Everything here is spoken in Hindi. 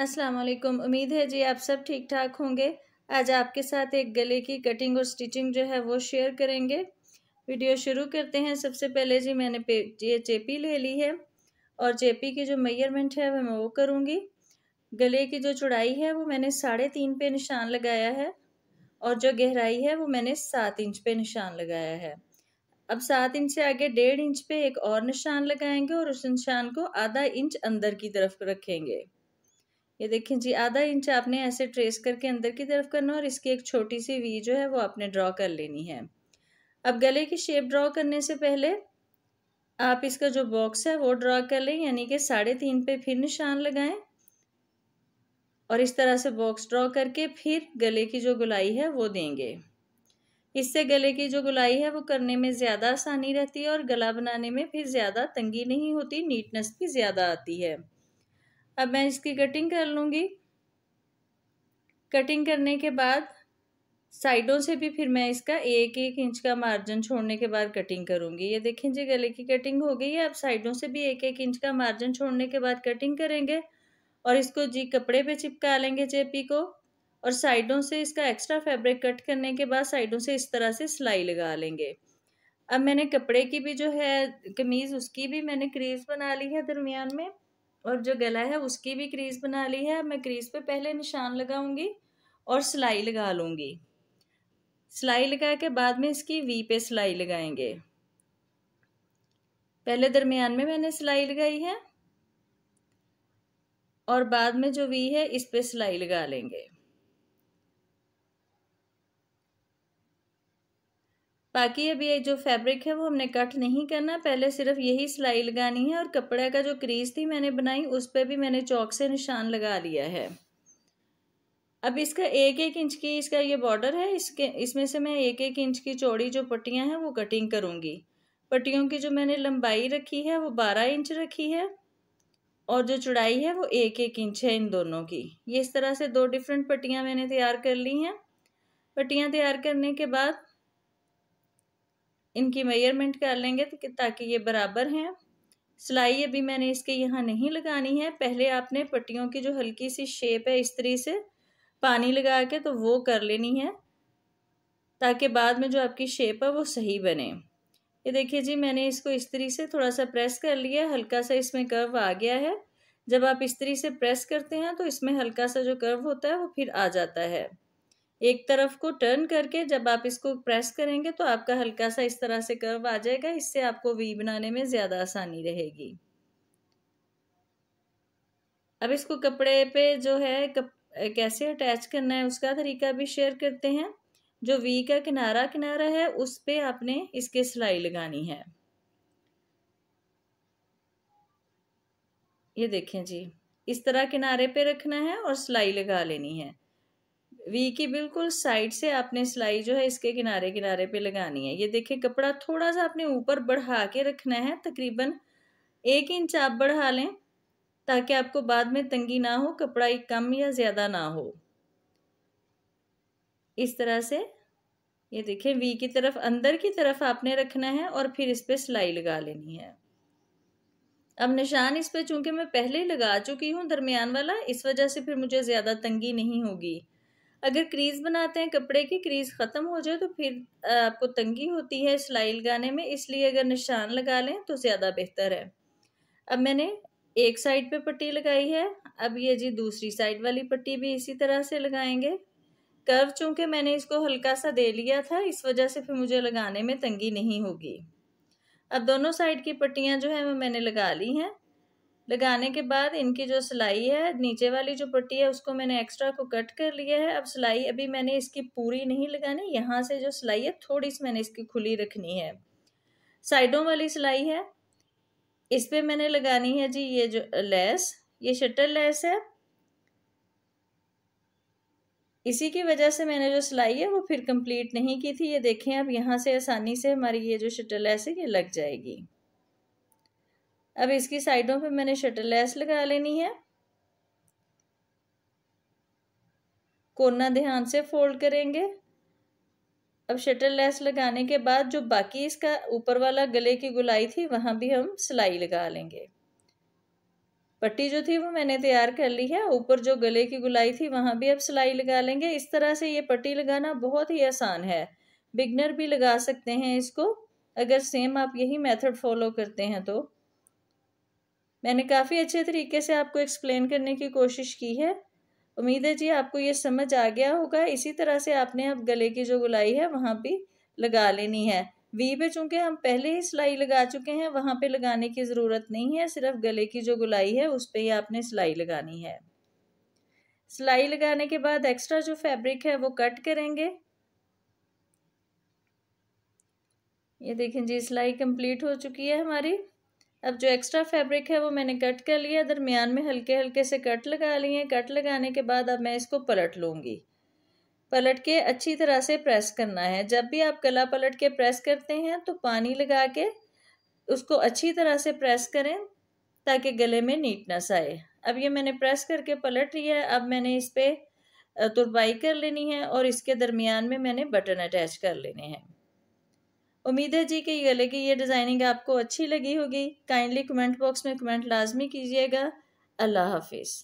अस्सलाम वालेकुम उम्मीद है जी आप सब ठीक ठाक होंगे आज आपके साथ एक गले की कटिंग और स्टिचिंग जो है वो शेयर करेंगे वीडियो शुरू करते हैं सबसे पहले जी मैंने पे ये चेपी ले ली है और चेपी की जो मेयरमेंट है मैं वो करूँगी गले की जो चौड़ाई है वो मैंने साढ़े तीन पे निशान लगाया है और जो गहराई है वो मैंने सात इंच पे निशान लगाया है अब सात इंच से आगे डेढ़ इंच पे एक और निशान लगाएंगे और उस निशान को आधा इंच अंदर की तरफ रखेंगे ये देखें जी आधा इंच आपने ऐसे ट्रेस करके अंदर की तरफ करना और इसकी एक छोटी सी वी जो है वो आपने ड्रॉ कर लेनी है अब गले की शेप ड्रॉ करने से पहले आप इसका जो बॉक्स है वो ड्रॉ कर लें यानी कि साढ़े तीन पे फिर निशान लगाएं और इस तरह से बॉक्स ड्रॉ करके फिर गले की जो गुलाई है वो देंगे इससे गले की जो गुलाई है वो करने में ज़्यादा आसानी रहती है और गला बनाने में फिर ज़्यादा तंगी नहीं होती नीटनेस भी ज़्यादा आती है अब मैं इसकी कटिंग कर लूँगी कटिंग करने के बाद साइडों से भी फिर मैं इसका एक एक इंच का मार्जिन छोड़ने के बाद कटिंग करूँगी ये देखें जी गले की कटिंग हो गई है अब साइडों से भी एक एक इंच का मार्जिन छोड़ने के बाद कटिंग करेंगे और इसको जी कपड़े पे चिपका लेंगे जेपी को और साइडों से इसका एक्स्ट्रा फैब्रिक कट करने के बाद साइडों से इस तरह से सिलाई लगा लेंगे अब मैंने कपड़े की भी जो है कमीज़ उसकी भी मैंने क्रीज बना ली है दरमियान में और जो गला है उसकी भी क्रीज बना ली है मैं क्रीज पे पहले निशान लगाऊंगी और सिलाई लगा लूंगी सिलाई लगा के बाद में इसकी वी पे सिलाई लगाएंगे पहले दरमियान में मैंने सिलाई लगाई है और बाद में जो वी है इस पे सिलाई लगा लेंगे बाकी अभी ये जो फैब्रिक है वो हमने कट नहीं करना पहले सिर्फ यही सिलाई लगानी है और कपड़े का जो क्रीज थी मैंने बनाई उस पर भी मैंने चौक से निशान लगा लिया है अब इसका एक एक इंच की इसका ये बॉर्डर है इसके इसमें से मैं एक एक इंच की चौड़ी जो पट्टियाँ हैं वो कटिंग करूँगी पट्टियों की जो मैंने लंबाई रखी है वो बारह इंच रखी है और जो चौड़ाई है वो एक एक इंच है इन दोनों की ये इस तरह से दो डिफरेंट पट्टियाँ मैंने तैयार कर ली हैं पट्टियाँ तैयार करने के बाद इनकी मेयरमेंट कर लेंगे तो ताकि ये बराबर हैं सिलाई अभी मैंने इसके यहाँ नहीं लगानी है पहले आपने पट्टियों की जो हल्की सी शेप है इस तरी से पानी लगा के तो वो कर लेनी है ताकि बाद में जो आपकी शेप है वो सही बने ये देखिए जी मैंने इसको इस तरी से थोड़ा सा प्रेस कर लिया हल्का सा इसमें कर्व आ गया है जब आप इस तरी से प्रेस करते हैं तो इसमें हल्का सा जो कर्व होता है वो फिर आ जाता है एक तरफ को टर्न करके जब आप इसको प्रेस करेंगे तो आपका हल्का सा इस तरह से कर्व आ जाएगा इससे आपको वी बनाने में ज़्यादा आसानी रहेगी अब इसको कपड़े पे जो है कप, कैसे अटैच करना है उसका तरीका भी शेयर करते हैं जो वी का किनारा किनारा है उस पे आपने इसके सिलाई लगानी है ये देखें जी इस तरह किनारे पे रखना है और सिलाई लगा लेनी है वी की बिल्कुल साइड से आपने सिलाई जो है इसके किनारे किनारे पे लगानी है ये देखिए कपड़ा थोड़ा सा आपने ऊपर बढ़ा के रखना है तकरीबन एक इंच आप बढ़ा लें ताकि आपको बाद में तंगी ना हो कपड़ा एक कम या ज़्यादा ना हो इस तरह से ये देखिए वी की तरफ अंदर की तरफ आपने रखना है और फिर इस पर सिलाई लगा लेनी है अब निशान इस पर चूंकि मैं पहले ही लगा चुकी हूँ दरमियान वाला इस वजह से फिर मुझे ज़्यादा तंगी नहीं होगी अगर क्रीज बनाते हैं कपड़े की क्रीज ख़त्म हो जाए तो फिर आपको तंगी होती है सिलाई लगाने में इसलिए अगर निशान लगा लें तो ज़्यादा बेहतर है अब मैंने एक साइड पे पट्टी लगाई है अब ये जी दूसरी साइड वाली पट्टी भी इसी तरह से लगाएंगे कर्व चूँकि मैंने इसको हल्का सा दे लिया था इस वजह से फिर मुझे लगाने में तंगी नहीं होगी अब दोनों साइड की पट्टियाँ जो है वो मैंने लगा ली हैं लगाने के बाद इनकी जो सिलाई है नीचे वाली जो पट्टी है उसको मैंने एक्स्ट्रा को कट कर लिया है अब सिलाई अभी मैंने इसकी पूरी नहीं लगानी यहाँ से जो सिलाई है थोड़ी सी मैंने इसकी खुली रखनी है साइडों वाली सिलाई है इस पर मैंने लगानी है जी ये जो लेस ये शटर लेस है इसी की वजह से मैंने जो सिलाई है वो फिर कंप्लीट नहीं की थी ये देखें अब यहाँ से आसानी से हमारी ये जो शटर लेस है ये लग जाएगी अब इसकी साइडों पे मैंने शटर लेस लगा लेनी है कोना ध्यान से फोल्ड करेंगे अब शटर लेस लगाने के बाद जो बाकी इसका ऊपर वाला गले की गुलाई थी वहाँ भी हम सिलाई लगा लेंगे पट्टी जो थी वो मैंने तैयार कर ली है ऊपर जो गले की गुलाई थी वहाँ भी अब सिलाई लगा लेंगे इस तरह से ये पट्टी लगाना बहुत ही आसान है बिगनर भी लगा सकते हैं इसको अगर सेम आप यही मेथड फॉलो करते हैं तो मैंने काफ़ी अच्छे तरीके से आपको एक्सप्लेन करने की कोशिश की है उम्मीद है जी आपको ये समझ आ गया होगा इसी तरह से आपने अब गले की जो गुलाई है वहाँ भी लगा लेनी है वी पे चूँकि हम पहले ही सिलाई लगा चुके हैं वहाँ पे लगाने की ज़रूरत नहीं है सिर्फ गले की जो गुलाई है उस पर ही आपने सिलाई लगानी है सिलाई लगाने के बाद एक्स्ट्रा जो फैब्रिक है वो कट करेंगे ये देखें जी सिलाई कंप्लीट हो चुकी है हमारी अब जो एक्स्ट्रा फैब्रिक है वो मैंने कट कर लिया दरमियान में हल्के हल्के से कट लगा लिए कट लगाने के बाद अब मैं इसको पलट लूँगी पलट के अच्छी तरह से प्रेस करना है जब भी आप गला पलट के प्रेस करते हैं तो पानी लगा के उसको अच्छी तरह से प्रेस करें ताकि गले में नीटनेस आए अब ये मैंने प्रेस करके पलट लिया है अब मैंने इस पर तुरपाई कर लेनी है और इसके दरमियान में मैंने बटन अटैच कर लेने हैं उम्मीद है जी कि ये की ये डिज़ाइनिंग आपको अच्छी लगी होगी काइंडली कमेंट बॉक्स में कमेंट लाजमी कीजिएगा अल्लाह हाफिज़